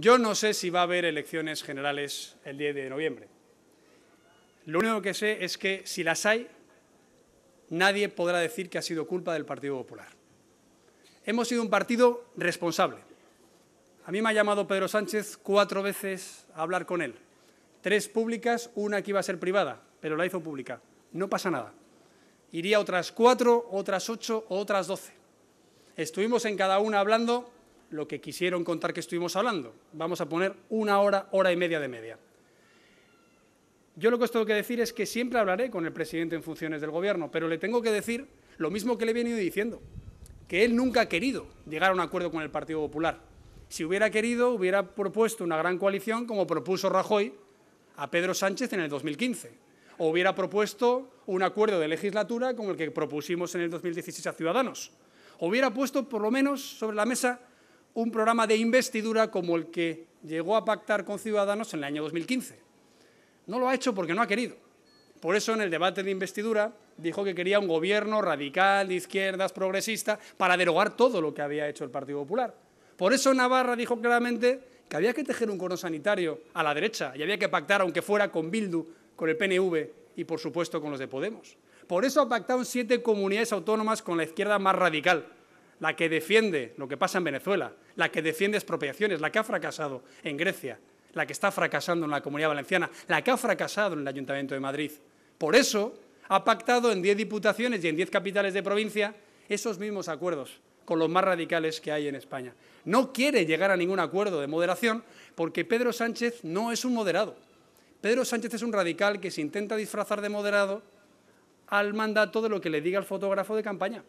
Yo no sé si va a haber elecciones generales el 10 de noviembre. Lo único que sé es que si las hay, nadie podrá decir que ha sido culpa del Partido Popular. Hemos sido un partido responsable. A mí me ha llamado Pedro Sánchez cuatro veces a hablar con él. Tres públicas, una que iba a ser privada, pero la hizo pública. No pasa nada. Iría otras cuatro, otras ocho o otras doce. Estuvimos en cada una hablando lo que quisieron contar que estuvimos hablando. Vamos a poner una hora, hora y media de media. Yo lo que os tengo que decir es que siempre hablaré con el presidente en funciones del Gobierno, pero le tengo que decir lo mismo que le he venido diciendo, que él nunca ha querido llegar a un acuerdo con el Partido Popular. Si hubiera querido, hubiera propuesto una gran coalición como propuso Rajoy a Pedro Sánchez en el 2015, o hubiera propuesto un acuerdo de legislatura como el que propusimos en el 2016 a Ciudadanos, o hubiera puesto por lo menos sobre la mesa un programa de investidura como el que llegó a pactar con Ciudadanos en el año 2015. No lo ha hecho porque no ha querido. Por eso en el debate de investidura dijo que quería un gobierno radical, de izquierdas, progresista, para derogar todo lo que había hecho el Partido Popular. Por eso Navarra dijo claramente que había que tejer un cono sanitario a la derecha y había que pactar, aunque fuera con Bildu, con el PNV y, por supuesto, con los de Podemos. Por eso ha pactado siete comunidades autónomas con la izquierda más radical, la que defiende lo que pasa en Venezuela, la que defiende expropiaciones, la que ha fracasado en Grecia, la que está fracasando en la Comunidad Valenciana, la que ha fracasado en el Ayuntamiento de Madrid. Por eso ha pactado en diez diputaciones y en diez capitales de provincia esos mismos acuerdos con los más radicales que hay en España. No quiere llegar a ningún acuerdo de moderación porque Pedro Sánchez no es un moderado. Pedro Sánchez es un radical que se intenta disfrazar de moderado al mandato de lo que le diga el fotógrafo de campaña.